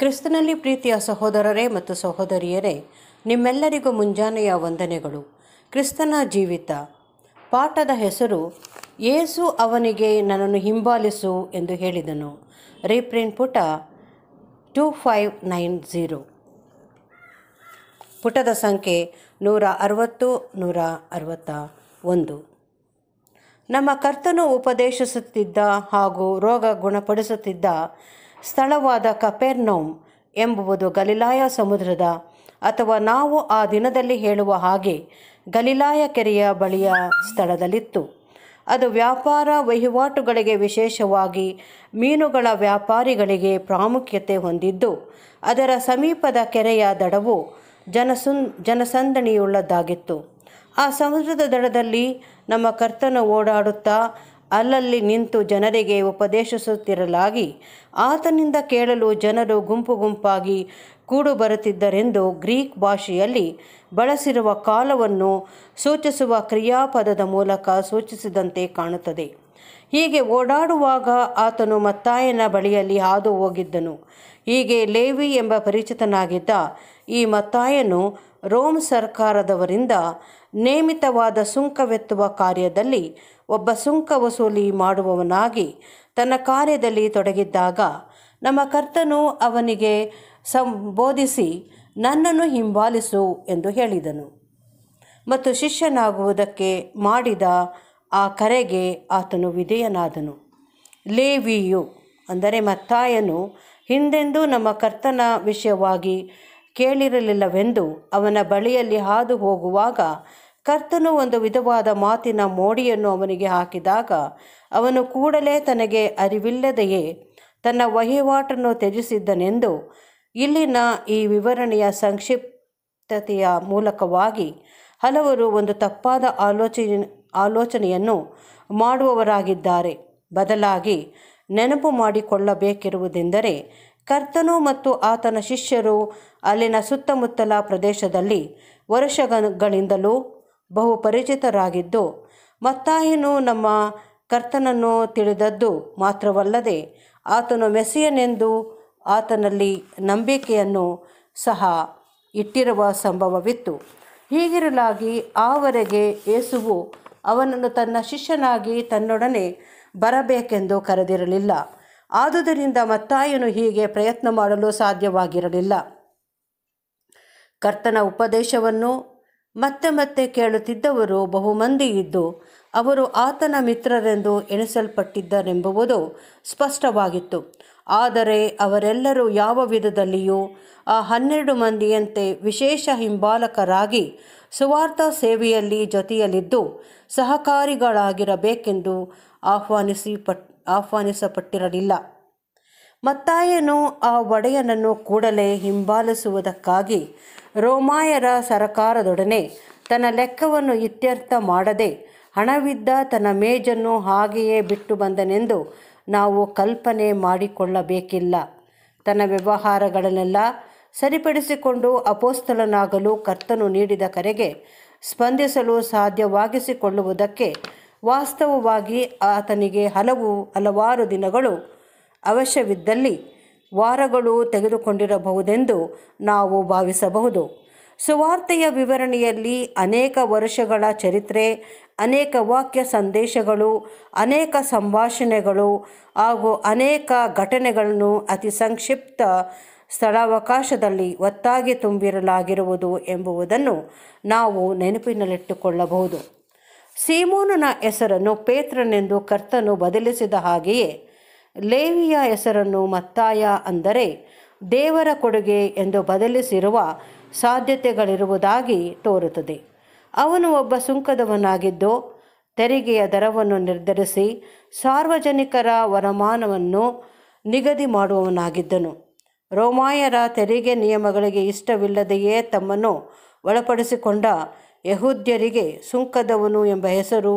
ಕ್ರಿಸ್ತನಲ್ಲಿ ಪ್ರೀತಿಯ ಸಹೋದರರೇ ಮತ್ತು ಸಹೋದರಿಯರೇ ನಿಮ್ಮೆಲ್ಲರಿಗೂ ಮುಂಜಾನೆಯ ವಂದನೆಗಳು ಕ್ರಿಸ್ತನ ಜೀವಿತ ಪಾಠದ ಹೆಸರು ಏಸು ಅವನಿಗೆ ನನ್ನನ್ನು ಹಿಂಬಾಲಿಸು ಎಂದು ಹೇಳಿದನು ರೀಪ್ರಿಂಟ್ ಪುಟ ಟೂ ಫೈವ್ ನೈನ್ ಝೀರೋ ಪುಟದ ಸಂಖ್ಯೆ ನೂರ ಅರವತ್ತು ನೂರ ಅರವತ್ತ ಒಂದು ನಮ್ಮ ಕರ್ತನು ಉಪದೇಶಿಸುತ್ತಿದ್ದ ಹಾಗೂ ರೋಗ ಗುಣಪಡಿಸುತ್ತಿದ್ದ ಸ್ಥಳವಾದ ಕಪೆರ್ನೋಮ್ ಎಂಬುವುದು ಗಲಿಲಾಯ ಸಮುದ್ರದ ಅಥವಾ ನಾವು ಆ ದಿನದಲ್ಲಿ ಹೇಳುವ ಹಾಗೆ ಗಲಿಲಾಯ ಕೆರೆಯ ಬಳಿಯ ಸ್ಥಳದಲ್ಲಿತ್ತು ಅದು ವ್ಯಾಪಾರ ವಹಿವಾಟುಗಳಿಗೆ ವಿಶೇಷವಾಗಿ ಮೀನುಗಳ ವ್ಯಾಪಾರಿಗಳಿಗೆ ಪ್ರಾಮುಖ್ಯತೆ ಹೊಂದಿದ್ದು ಅದರ ಸಮೀಪದ ಕೆರೆಯ ದಡವು ಜನಸುನ್ ಜನಸಂದಣಿಯುಳ್ಳದ್ದಾಗಿತ್ತು ಆ ಸಮುದ್ರದ ದಡದಲ್ಲಿ ನಮ್ಮ ಕರ್ತನ ಓಡಾಡುತ್ತಾ ಅಲ್ಲಲ್ಲಿ ನಿಂತು ಜನರಿಗೆ ಉಪದೇಶಿಸುತ್ತಿರಲಾಗಿ ಆತನಿಂದ ಕೇಳಲು ಜನರು ಗುಂಪು ಗುಂಪಾಗಿ ಕೂಡು ಬರುತ್ತಿದ್ದರೆಂದು ಗ್ರೀಕ್ ಭಾಷೆಯಲ್ಲಿ ಬಳಸಿರುವ ಕಾಲವನ್ನು ಸೂಚಿಸುವ ಕ್ರಿಯಾಪದದ ಮೂಲಕ ಸೂಚಿಸಿದಂತೆ ಕಾಣುತ್ತದೆ ಹೀಗೆ ಓಡಾಡುವಾಗ ಆತನು ಮತ್ತಾಯನ ಬಳಿಯಲ್ಲಿ ಹಾದು ಹೋಗಿದ್ದನು ಹೀಗೆ ಲೇವಿ ಎಂಬ ಪರಿಚಿತನಾಗಿದ್ದ ಈ ಮತ್ತಾಯನು ರೋಮ್ ಸರ್ಕಾರದವರಿಂದ ನೇಮಿತವಾದ ಸುಂಕವೆತ್ತುವ ಕಾರ್ಯದಲ್ಲಿ ಒಬ್ಬ ಸುಂಕ ವಸೂಲಿ ಮಾಡುವವನಾಗಿ ತನ್ನ ಕಾರ್ಯದಲ್ಲಿ ತೊಡಗಿದ್ದಾಗ ನಮ್ಮ ಕರ್ತನು ಅವನಿಗೆ ಸಂಬೋಧಿಸಿ ನನ್ನನ್ನು ಹಿಂಬಾಲಿಸು ಎಂದು ಹೇಳಿದನು ಮತ್ತು ಶಿಷ್ಯನಾಗುವುದಕ್ಕೆ ಮಾಡಿದ ಆ ಕರೆಗೆ ಆತನು ವಿಧೇಯನಾದನು ಲೇವಿಯು ಅಂದರೆ ಮತ್ತಾಯನು ಹಿಂದೆಂದೂ ನಮ್ಮ ಕರ್ತನ ವಿಷಯವಾಗಿ ಕೇಳಿರಲಿಲ್ಲವೆಂದು ಅವನ ಬಳಿಯಲ್ಲಿ ಹಾದು ಹೋಗುವಾಗ ಕರ್ತನು ಒಂದು ವಿಧವಾದ ಮಾತಿನ ಮೋಡಿಯನ್ನು ಅವನಿಗೆ ಹಾಕಿದಾಗ ಅವನು ಕೂಡಲೇ ತನಗೆ ಅರಿವಿಲ್ಲದೆಯೇ ತನ್ನ ವಹಿವಾಟನ್ನು ತ್ಯಜಿಸಿದ್ದನೆಂದು ಇಲ್ಲಿನ ಈ ವಿವರಣೆಯ ಸಂಕ್ಷಿಪ್ತತೆಯ ಮೂಲಕವಾಗಿ ಹಲವರು ಒಂದು ತಪ್ಪಾದ ಆಲೋಚನೆ ಆಲೋಚನೆಯನ್ನು ಮಾಡುವವರಾಗಿದ್ದಾರೆ ಬದಲಾಗಿ ನೆನಪು ಮಾಡಿಕೊಳ್ಳಬೇಕಿರುವುದೆಂದರೆ ಕರ್ತನು ಮತ್ತು ಆತನ ಶಿಷ್ಯರು ಅಲ್ಲಿನ ಸುತ್ತಮುತ್ತಲ ಪ್ರದೇಶದಲ್ಲಿ ವರುಷಗಳಿಂದಲೂ ಬಹು ಪರಿಚಿತರಾಗಿದ್ದು ಮತ್ತಾಯಿನೂ ನಮ್ಮ ಕರ್ತನನ್ನು ತಿಳಿದದ್ದು ಮಾತ್ರವಲ್ಲದೆ ಆತನು ಮೆಸ್ಸಿಯನೆಂದು ಆತನಲ್ಲಿ ನಂಬಿಕೆಯನ್ನು ಸಹ ಇಟ್ಟಿರುವ ಸಂಭವವಿತ್ತು ಹೀಗಿರಲಾಗಿ ಆವರೆಗೆ ಯೇಸುವು ಅವನನ್ನು ತನ್ನ ಶಿಷ್ಯನಾಗಿ ತನ್ನೊಡನೆ ಬರಬೇಕೆಂದು ಕರೆದಿರಲಿಲ್ಲ ಆದುದರಿಂದ ಮತ್ತಾಯನು ಹೀಗೆ ಪ್ರಯತ್ನ ಮಾಡಲು ಸಾಧ್ಯವಾಗಿರಲಿಲ್ಲ ಕರ್ತನ ಉಪದೇಶವನ್ನು ಮತ್ತೆ ಮತ್ತೆ ಕೇಳುತ್ತಿದ್ದವರು ಬಹುಮಂದಿ ಇದ್ದು ಅವರು ಆತನ ಮಿತ್ರರೆಂದು ಎಣಿಸಲ್ಪಟ್ಟಿದ್ದರೆಂಬುವುದು ಸ್ಪಷ್ಟವಾಗಿತ್ತು ಆದರೆ ಅವರೆಲ್ಲರೂ ಯಾವ ವಿಧದಲ್ಲಿಯೂ ಆ ಹನ್ನೆರಡು ಮಂದಿಯಂತೆ ವಿಶೇಷ ಹಿಂಬಾಲಕರಾಗಿ ಸುವಾರ್ಥ ಸೇವೆಯಲ್ಲಿ ಜೊತೆಯಲ್ಲಿದ್ದು ಸಹಕಾರಿಗಳಾಗಿರಬೇಕೆಂದು ಆಹ್ವಾನಿಸಿ ಪಟ್ ಆಹ್ವಾನಿಸಪಟ್ಟಿರಲಿಲ್ಲ ಮತ್ತಾಯನು ಆ ಒಡೆಯನನ್ನು ಕೂಡಲೇ ಹಿಂಬಾಲಿಸುವುದಕ್ಕಾಗಿ ರೋಮಾಯರ ಸರಕಾರದೊಡನೆ ತನ್ನ ಲೆಕ್ಕವನ್ನು ಇತ್ಯರ್ಥ ಮಾಡದೆ ಹಣವಿದ್ದ ತನ್ನ ಮೇಜನ್ನು ಹಾಗೆಯೇ ಬಿಟ್ಟು ಬಂದನೆಂದು ನಾವು ಕಲ್ಪನೆ ಮಾಡಿಕೊಳ್ಳಬೇಕಿಲ್ಲ ತನ್ನ ವ್ಯವಹಾರಗಳನ್ನೆಲ್ಲ ಸರಿಪಡಿಸಿಕೊಂಡು ಅಪೋಸ್ತಲನಾಗಲು ಕರ್ತನು ನೀಡಿದ ಕರೆಗೆ ಸ್ಪಂದಿಸಲು ಸಾಧ್ಯವಾಗಿಸಿಕೊಳ್ಳುವುದಕ್ಕೆ ವಾಸ್ತವವಾಗಿ ಆತನಿಗೆ ಹಲವು ಹಲವಾರು ದಿನಗಳು ಅವಶ್ಯವಿದ್ದಲ್ಲಿ ವಾರಗಳು ತೆಗೆದುಕೊಂಡಿರಬಹುದೆಂದು ನಾವು ಭಾವಿಸಬಹುದು ಸುವಾರ್ತೆಯ ವಿವರಣೆಯಲ್ಲಿ ಅನೇಕ ವರ್ಷಗಳ ಚರಿತ್ರೆ ಅನೇಕ ವಾಕ್ಯ ಸಂದೇಶಗಳು ಅನೇಕ ಸಂಭಾಷಣೆಗಳು ಹಾಗೂ ಅನೇಕ ಘಟನೆಗಳನ್ನು ಅತಿ ಸಂಕ್ಷಿಪ್ತ ಸ್ಥಳಾವಕಾಶದಲ್ಲಿ ಒತ್ತಾಗಿ ತುಂಬಿರಲಾಗಿರುವುದು ಎಂಬುವುದನ್ನು ನಾವು ನೆನಪಿನಲ್ಲಿಟ್ಟುಕೊಳ್ಳಬಹುದು ಸೀಮೋನನ ಹೆಸರನ್ನು ಪೇತ್ರನೆಂದು ಕರ್ತನು ಬದಲಿಸಿದ ಹಾಗೆಯೇ ಲೇವಿಯ ಹೆಸರನ್ನು ಮತ್ತಾಯ ಅಂದರೆ ದೇವರ ಕೊಡುಗೆ ಎಂದು ಬದಲಿಸಿರುವ ಸಾಧ್ಯತೆಗಳಿರುವುದಾಗಿ ತೋರುತ್ತದೆ ಅವನು ಒಬ್ಬ ಸುಂಕದವನಾಗಿದ್ದು ತೆರಿಗೆಯ ದರವನ್ನು ನಿರ್ಧರಿಸಿ ಸಾರ್ವಜನಿಕರ ವರಮಾನವನ್ನು ನಿಗದಿ ಮಾಡುವವನಾಗಿದ್ದನು ರೋಮಾಯರ ತೆರಿಗೆ ನಿಯಮಗಳಿಗೆ ಇಷ್ಟವಿಲ್ಲದೆಯೇ ತಮ್ಮನ್ನು ಒಳಪಡಿಸಿಕೊಂಡ ಯಹೂದ್ಯರಿಗೆ ಸುಂಕದವನು ಎಂಬ ಹೆಸರು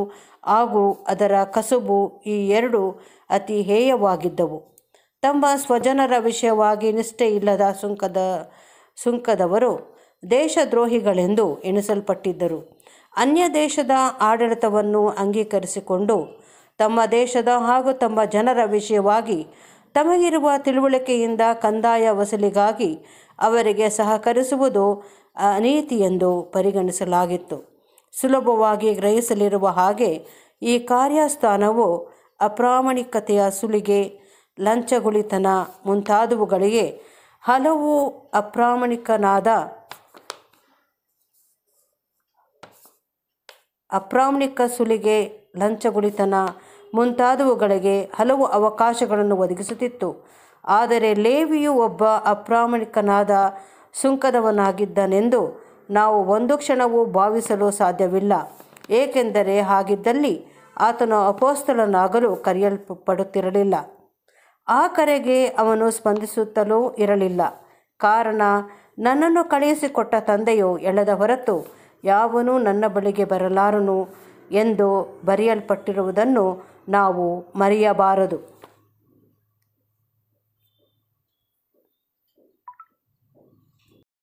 ಹಾಗೂ ಅದರ ಕಸುಬು ಈ ಎರಡು ಅತಿ ಹೇಯವಾಗಿದ್ದವು ತಮ್ಮ ಸ್ವಜನರ ವಿಷಯವಾಗಿ ನಿಷ್ಠೆ ಇಲ್ಲದ ಸುಂಕದ ಸುಂಕದವರು ದೇಶದ್ರೋಹಿಗಳೆಂದು ಎಣಿಸಲ್ಪಟ್ಟಿದ್ದರು ಅನ್ಯ ದೇಶದ ಆಡಳಿತವನ್ನು ಅಂಗೀಕರಿಸಿಕೊಂಡು ತಮ್ಮ ದೇಶದ ಹಾಗೂ ತಮ್ಮ ಜನರ ವಿಷಯವಾಗಿ ತಮಗಿರುವ ತಿಳುವಳಿಕೆಯಿಂದ ಕಂದಾಯ ವಸೂಲಿಗಾಗಿ ಅವರಿಗೆ ಸಹಕರಿಸುವುದು ಅನೀತಿ ಎಂದು ಪರಿಗಣಿಸಲಾಗಿತ್ತು ಸುಲಭವಾಗಿ ಗ್ರಹಿಸಲಿರುವ ಹಾಗೆ ಈ ಕಾರ್ಯಸ್ಥಾನವು ಅಪ್ರಾಮಾಣಿಕತೆಯ ಸುಲಿಗೆ ಲಂಚಗುಳಿತನ ಮುಂತಾದವುಗಳಿಗೆ ಹಲವು ಅಪ್ರಾಮಾಣಿಕನಾದ ಅಪ್ರಾಮಾಣಿಕ ಸುಲಿಗೆ ಲಂಚಗುಳಿತನ ಮುಂತಾದವುಗಳಿಗೆ ಹಲವು ಅವಕಾಶಗಳನ್ನು ಒದಗಿಸುತ್ತಿತ್ತು ಆದರೆ ಲೇವಿಯು ಒಬ್ಬ ಅಪ್ರಾಮಾಣಿಕನಾದ ಸುಂಕದವನಾಗಿದ್ದನೆಂದು ನಾವು ಒಂದು ಕ್ಷಣವೂ ಭಾವಿಸಲು ಸಾಧ್ಯವಿಲ್ಲ ಏಕೆಂದರೆ ಹಾಗಿದ್ದಲ್ಲಿ ಆತನು ಅಪೋಸ್ತಲನಾಗಲು ಕರೆಯಲ್ಪಡುತ್ತಿರಲಿಲ್ಲ ಆ ಕರೆಗೆ ಅವನು ಸ್ಪಂದಿಸುತ್ತಲೂ ಇರಲಿಲ್ಲ ಕಾರಣ ನನ್ನನ್ನು ಕಳುಹಿಸಿಕೊಟ್ಟ ತಂದೆಯು ಎಳೆದ ಹೊರತು ಯಾವನೂ ನನ್ನ ಬಳಿಗೆ ಬರಲಾರನು ಎಂದು ಬರೆಯಲ್ಪಟ್ಟಿರುವುದನ್ನು ನಾವು ಮರೆಯಬಾರದು